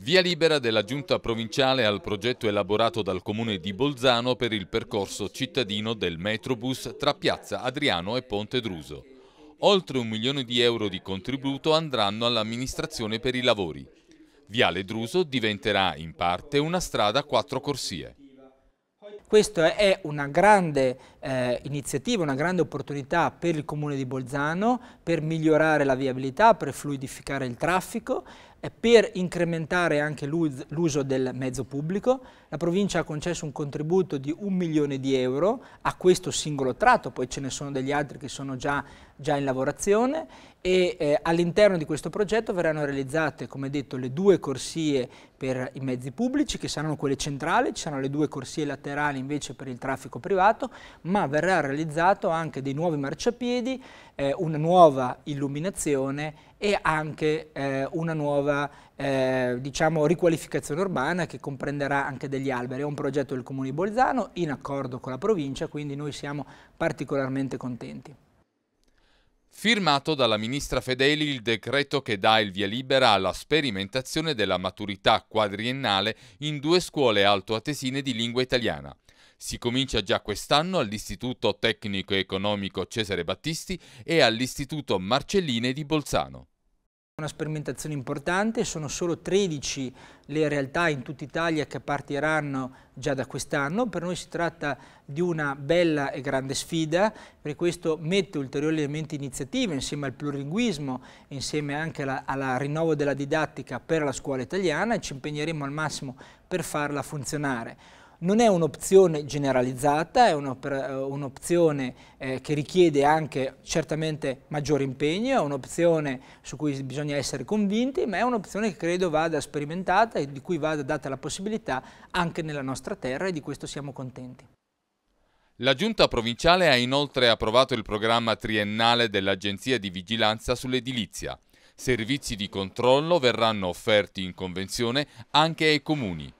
Via libera della giunta provinciale al progetto elaborato dal comune di Bolzano per il percorso cittadino del metrobus tra piazza Adriano e Ponte Druso. Oltre un milione di euro di contributo andranno all'amministrazione per i lavori. Viale Druso diventerà in parte una strada a quattro corsie. Questa è una grande eh, iniziativa, una grande opportunità per il comune di Bolzano per migliorare la viabilità, per fluidificare il traffico per incrementare anche l'uso del mezzo pubblico. La provincia ha concesso un contributo di un milione di euro a questo singolo tratto, poi ce ne sono degli altri che sono già, già in lavorazione e eh, all'interno di questo progetto verranno realizzate, come detto, le due corsie per i mezzi pubblici, che saranno quelle centrali, ci saranno le due corsie laterali invece per il traffico privato, ma verrà realizzato anche dei nuovi marciapiedi, eh, una nuova illuminazione e anche eh, una nuova eh, diciamo, riqualificazione urbana che comprenderà anche degli alberi. È un progetto del Comune di Bolzano in accordo con la provincia, quindi noi siamo particolarmente contenti. Firmato dalla ministra Fedeli il decreto che dà il via libera alla sperimentazione della maturità quadriennale in due scuole altoatesine di lingua italiana. Si comincia già quest'anno all'Istituto Tecnico Economico Cesare Battisti e all'Istituto Marcelline di Bolzano. Una sperimentazione importante, sono solo 13 le realtà in tutta Italia che partiranno già da quest'anno. Per noi si tratta di una bella e grande sfida, per questo mette ulteriori elementi iniziative insieme al plurilinguismo, insieme anche al rinnovo della didattica per la scuola italiana e ci impegneremo al massimo per farla funzionare. Non è un'opzione generalizzata, è eh, un'opzione eh, che richiede anche certamente maggiore impegno, è un'opzione su cui bisogna essere convinti, ma è un'opzione che credo vada sperimentata e di cui vada data la possibilità anche nella nostra terra e di questo siamo contenti. La Giunta provinciale ha inoltre approvato il programma triennale dell'Agenzia di Vigilanza sull'Edilizia. Servizi di controllo verranno offerti in convenzione anche ai comuni.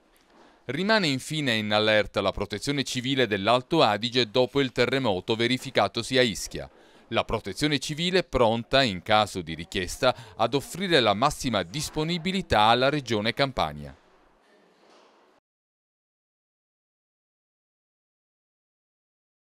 Rimane infine in allerta la protezione civile dell'Alto Adige dopo il terremoto verificatosi a Ischia. La protezione civile è pronta, in caso di richiesta, ad offrire la massima disponibilità alla regione Campania.